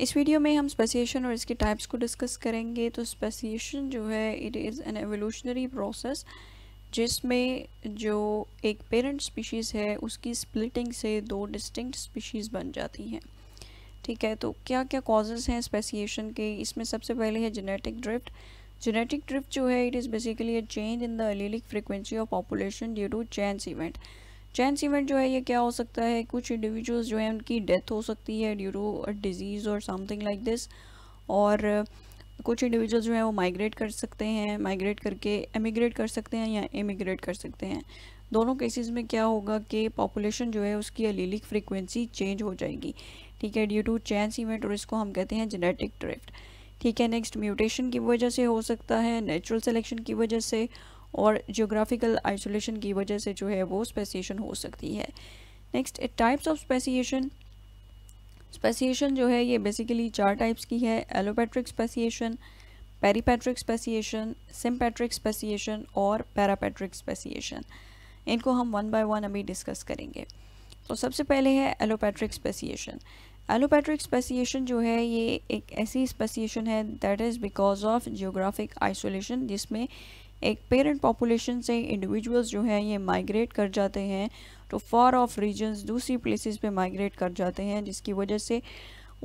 इस वीडियो में हम स्पेसिएशन और इसके टाइप्स को डिस्कस करेंगे तो स्पेसिएशन जो है it is an evolutionary process जिसमें जो एक पेरेंट स्पीशीज़ है उसकी स्प्लिटिंग से दो डिस्टिंक्ट स्पीशीज़ बन जाती हैं ठीक है तो क्या क्या कॉजेज़ हैं स्पेसिएशन के इसमें सबसे पहले है जेनेटिक ड्रिफ्ट जेनेटिक ड्रिफ्ट जो है it is basically a change in the allelic frequency of population due to chance event chance event जो है ये क्या हो सकता है कुछ इंडिविजुअल्स जो है उनकी डेथ हो सकती है ड्यू टू डिज़ीज़ और समथिंग लाइक दिस और कुछ इंडिविजुअल्स जो है वो माइग्रेट कर सकते हैं माइग्रेट करके एमिग्रेट कर सकते हैं या इमिग्रेट कर सकते हैं दोनों केसेस में क्या होगा कि पॉपुलेशन जो है उसकी अलीलिक फ्रिक्वेंसी चेंज हो जाएगी ठीक है ड्यू टू चैंस इवेंट और इसको हम कहते हैं जेनेटिक ड्रिफ्ट ठीक है नेक्स्ट म्यूटेशन की वजह से हो सकता है नेचुरल सेलेक्शन की वजह से और जियोग्राफिकल आइसोलेशन की वजह से जो है वो स्पेसिएशन हो सकती है next types of speciation speciation जो है ये बेसिकली चार टाइप्स की है allopatric speciation peripatric speciation sympatric speciation और पैरापैट्रिक स्पेसिएशन इनको हम वन बाय वन अभी डिस्कस करेंगे तो सबसे पहले है एलोपैट्रिक स्पेसिएशन एलोपैट्रिक स्पेसिएशन जो है ये एक ऐसी स्पेसिएशन है that is because of geographic isolation जिसमें एक पेरेंट पॉपुलेशन से इंडिविजुअल्स जो हैं ये माइग्रेट कर जाते हैं तो फॉर ऑफ रीजन्स दूसरी प्लेसेस पे माइग्रेट कर जाते हैं जिसकी वजह से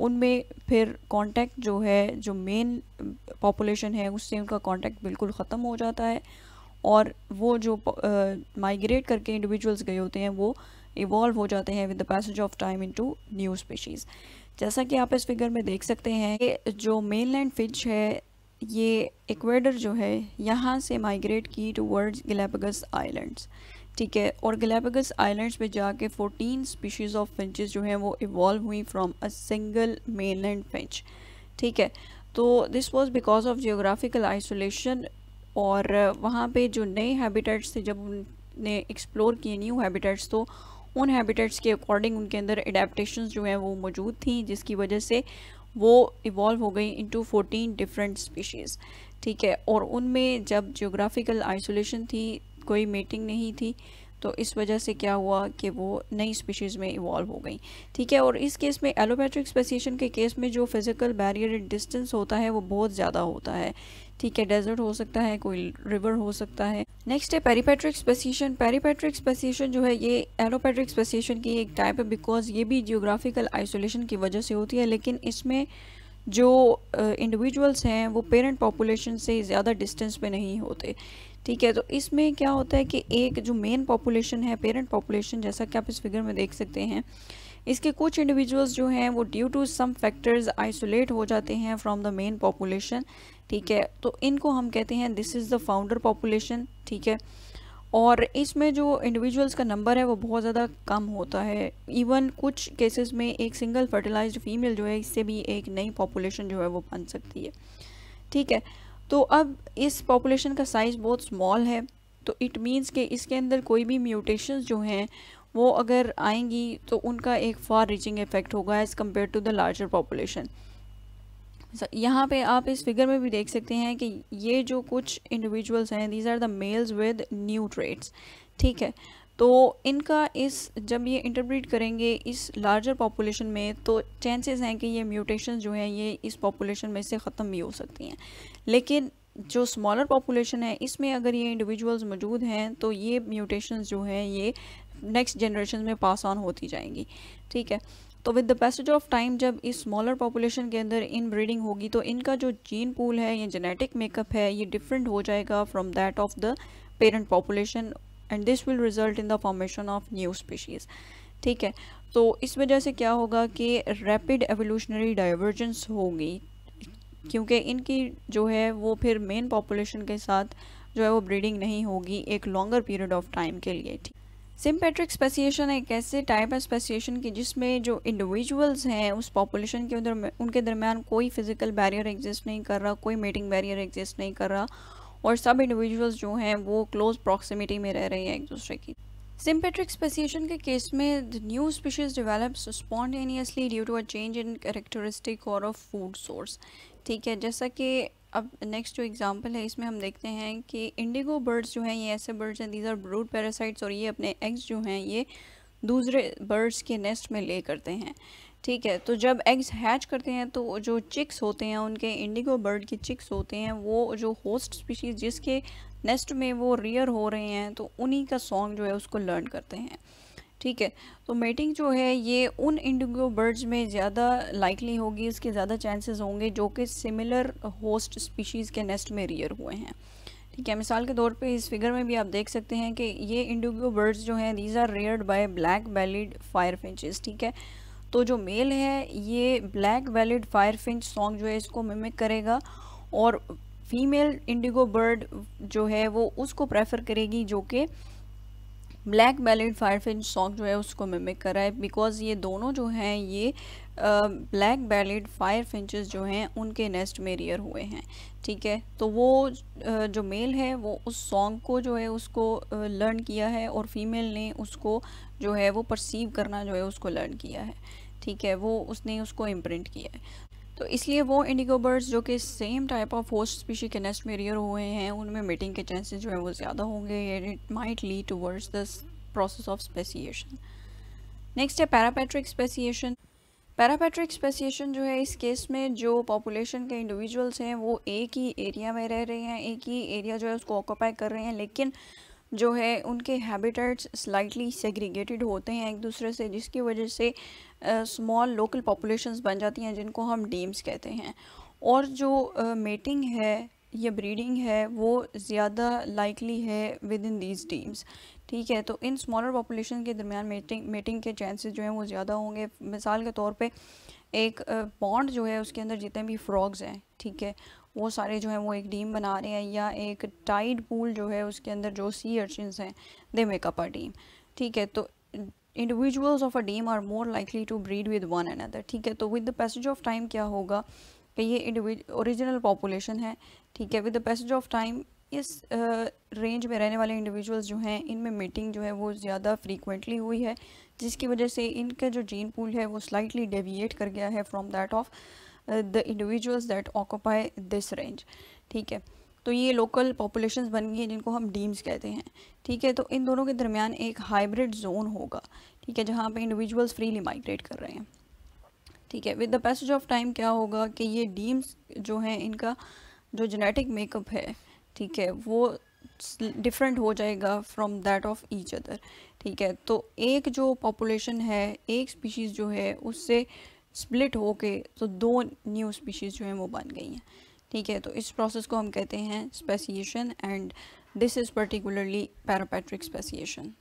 उनमें फिर कांटेक्ट जो है जो मेन पॉपुलेशन है उससे उनका कांटेक्ट बिल्कुल ख़त्म हो जाता है और वो जो माइग्रेट uh, करके इंडिविजुअल्स गए होते हैं वो इवॉल्व हो जाते हैं with the passage of time into new species जैसा कि आप इस फिगर में देख सकते हैं कि जो मेन लैंड फिश है ये एक्वेडर जो है यहाँ से माइग्रेट की टूवर्ड्स गलेपगस आइलैंड्स ठीक है और गलेपगस आइलैंड्स पे जाके 14 स्पीशीज़ ऑफ फिंचेस जो हैं वो इवॉल्व हुई from a single mainland finch ठीक है तो this was because of geographical isolation और वहाँ पे जो नए हैबिटेट्स थे जब उनने एक्सप्लोर किए न्यू हैबिटेट्स तो उन हैबिटेट्स के अकॉर्डिंग उनके अंदर एडेप्टेशन जो हैं वो मौजूद थी जिसकी वजह से वो इवॉल्व हो गई इंटू फोर्टीन डिफरेंट स्पीशीज़ ठीक है और उनमें जब जियोग्राफिकल आइसोलेशन थी कोई मेटिंग नहीं थी तो इस वजह से क्या हुआ कि वो नई स्पीशीज़ में इवॉल्व हो गई ठीक है और इस केस में एलोपैथिक स्पेसिएशन के केस में जो फिज़िकल बैरियर डिस्टेंस होता है वो बहुत ज़्यादा होता है ठीक है डेजर्ट हो सकता है कोई रिवर हो सकता है नेक्स्ट है पेरीपैट्रिक स्पेसिएशन पेरीपैट्रिक स्पेसिएशन जो है ये एलोपैट्रिक स्पेसिएशन की एक टाइप है बिकॉज ये भी जियोग्राफिकल आइसोलेशन की वजह से होती है लेकिन इसमें जो इंडिविजुअल्स हैं वो पेरेंट पॉपुलेशन से ज़्यादा डिस्टेंस पे नहीं होते ठीक है तो इसमें क्या होता है कि एक जो मेन पॉपुलेशन है पेरेंट पॉपुलेशन जैसा कि आप इस फिगर में देख सकते हैं इसके कुछ इंडिविजुअल्स जो हैं वो due to some factors isolate हो जाते हैं फ्रॉम द मेन पॉपुलेशन ठीक है तो इनको हम कहते हैं this is the founder population ठीक है और इसमें जो इंडिविजुअल्स का नंबर है वो बहुत ज़्यादा कम होता है इवन कुछ केसेस में एक सिंगल फर्टिलाइज्ड फीमेल जो है इससे भी एक नई पॉपुलेशन जो है वो बन सकती है ठीक है तो अब इस पॉपुलेशन का साइज़ बहुत स्मॉल है तो इट मीन्स कि इसके अंदर कोई भी म्यूटेशन जो हैं वो अगर आएंगी तो उनका एक फार रीचिंग इफ़ेक्ट होगा as compare to the larger population यहाँ पे आप इस फिगर में भी देख सकते हैं कि ये जो कुछ इंडिविजुअल्स हैं these are the males with new traits ठीक है तो इनका इस जब ये इंटरप्रीट करेंगे इस लार्जर पॉपुलेशन में तो चांसेस हैं कि ये म्यूटेशन जो हैं ये इस पॉपुलेशन में से ख़त्म भी हो सकती हैं लेकिन जो स्मॉलर पॉपुलेशन है इसमें अगर ये इंडिविजुअल्स मौजूद हैं तो ये म्यूटेशन जो हैं ये नेक्स्ट जनरेशन में पास ऑन होती जाएंगी ठीक है तो with the passage of time जब इस स्मॉलर पॉपुलेशन के अंदर इन ब्रीडिंग होगी तो इनका जो जीन पूल है या जेनेटिक मेकअप है ये डिफरेंट हो जाएगा from that of the parent population and this will result in the formation of new species ठीक है तो इस वजह से क्या होगा कि रैपिड एवोल्यूशनरी डाइवर्जेंस होगी क्योंकि इनकी जो है वो फिर मेन पॉपुलेशन के साथ जो है वो ब्रीडिंग नहीं होगी एक लॉन्गर पीरियड ऑफ टाइम के लिए ठीक सिम्पेट्रिक स्पेसिएशन एक ऐसे टाइप है स्पेसिएशन की जिसमें जो इंडिविजुअल्स हैं उस पॉपुलेशन के उधर उनके दरमियान कोई फिजिकल बैरियर एग्जिस्ट नहीं कर रहा कोई मेटिंग बैरियर एग्जिस्ट नहीं कर रहा और सब इंडिविजुअल्स जो हैं वो क्लोज प्रॉक्सिमिटी में रह रहे हैं एक दूसरे की सिम्पेट्रिक स्पेसिएशन के केस में the new species develop spontaneously due to a change in characteristic और अ फूड सोर्स ठीक है जैसा कि अब नेक्स्ट जो एग्जांपल है इसमें हम देखते हैं कि इंडिगो बर्ड्स जो हैं ये ऐसे बर्ड्स हैं दीज आर ब्रूड पैरासाइट्स और ये अपने एग्स जो हैं ये दूसरे बर्ड्स के नेस्ट में ले करते हैं ठीक है तो जब एग्स हैच करते हैं तो जो चिक्स होते हैं उनके इंडिगो बर्ड के चिक्स होते हैं वो जो होस्ट स्पीशीज़ जिसके नेस्ट में वो रियर हो रहे हैं तो उन्हीं का सॉन्ग जो है उसको लर्न करते हैं ठीक है तो मेटिंग जो है ये उन इंडिगो बर्ड्स में ज़्यादा लाइकली होगी इसके ज़्यादा चांसेस होंगे जो कि सिमिलर होस्ट स्पीशीज़ के नेस्ट में रियर हुए हैं ठीक है मिसाल के तौर पे इस फिगर में भी आप देख सकते हैं कि ये इंडिगो बर्ड्स जो हैं these are reared by black bellied fire finches ठीक है तो जो मेल है ये black bellied fire finch song जो है इसको मिमिक करेगा और फीमेल इंडिगो बर्ड जो है वो उसको प्रेफर करेगी जो कि ब्लैक फायर फिंच सॉन्ग जो है उसको मिमिक कर रहा है बिकॉज़ ये दोनों जो हैं ये ब्लैक बैलेड फायर फिंचज जो हैं उनके नेस्ट में रियर हुए हैं ठीक है तो वो जो मेल है वो उस सॉन्ग को जो है उसको लर्न किया है और फीमेल ने उसको जो है वो परसीव करना जो है उसको लर्न किया है ठीक है वो उसने उसको इम्प्रिंट किया है तो इसलिए वो इंडिगो बर्ड्स जो कि same type of host species के नेस्ट में रियर हुए हैं उनमें मीटिंग के चांसेस जो है वो ज़्यादा होंगे and it might lead towards the process of speciation next है पैरापेट्रिक स्पेसिएशन पैरापेट्रिक स्पेसिएशन जो है इस केस में जो पॉपुलेशन के इंडिविजुअल्स हैं वो एक ही एरिया में रह रहे हैं एक ही एरिया जो है उसको ऑक्यूपाई कर रहे हैं लेकिन जो है उनके हैबिटेट्स स्लाइटली सेग्रीगेटेड होते हैं एक दूसरे से जिसकी वजह से स्मॉल लोकल पॉपुलेशंस बन जाती हैं जिनको हम डीम्स कहते हैं और जो मेटिंग uh, है या ब्रीडिंग है वो ज़्यादा लाइकली है विद इन दीज टीम्स ठीक है तो इन स्मॉलर पॉपुलेशन के दरमियान मेटिंग मेटिंग के चांसेस जो हैं वो ज़्यादा होंगे मिसाल के तौर पे एक पॉन्ड जो है उसके अंदर जितने भी फ्रॉग्स हैं ठीक है वो सारे जो है वो एक डीम बना रहे हैं या एक टाइड पूल जो है उसके अंदर जो सी अर्चिन्स हैं दे मेकअप अ डीम ठीक है तो individuals of a deme are more likely to breed with one and other ठीक है तो with the passage of time क्या होगा कि ये ओरिजिनल पॉपुलेशन है ठीक है with the passage of time इस रेंज uh, में रहने वाले इंडिविजुअल्स जो हैं इनमें मीटिंग जो है वो ज़्यादा फ्रीक्वेंटली हुई है जिसकी वजह से इनका जो जीन पूल है वो स्लाइटली डेविएट कर गया है from that of the individuals that occupy this range ठीक है तो ये लोकल पॉपुलेशन बन गई हैं जिनको हम डीम्स कहते हैं ठीक है तो इन दोनों के दरमियान एक हाइब्रिड जोन होगा ठीक है जहाँ पे इंडिविजुअल्स फ्रीली माइग्रेट कर रहे हैं ठीक है with the passage of time क्या होगा कि ये डीम्स जो हैं इनका जो जेनेटिक मेकअप है ठीक है वो डिफरेंट हो जाएगा from that of each other ठीक है तो एक जो पॉपुलेशन है एक स्पीशीज़ जो है उससे स्प्लिट हो के तो दो न्यू स्पीशीज़ जो हैं वो बन गई हैं ठीक है तो इस प्रोसेस को हम कहते हैं speciation and this is particularly parapatric speciation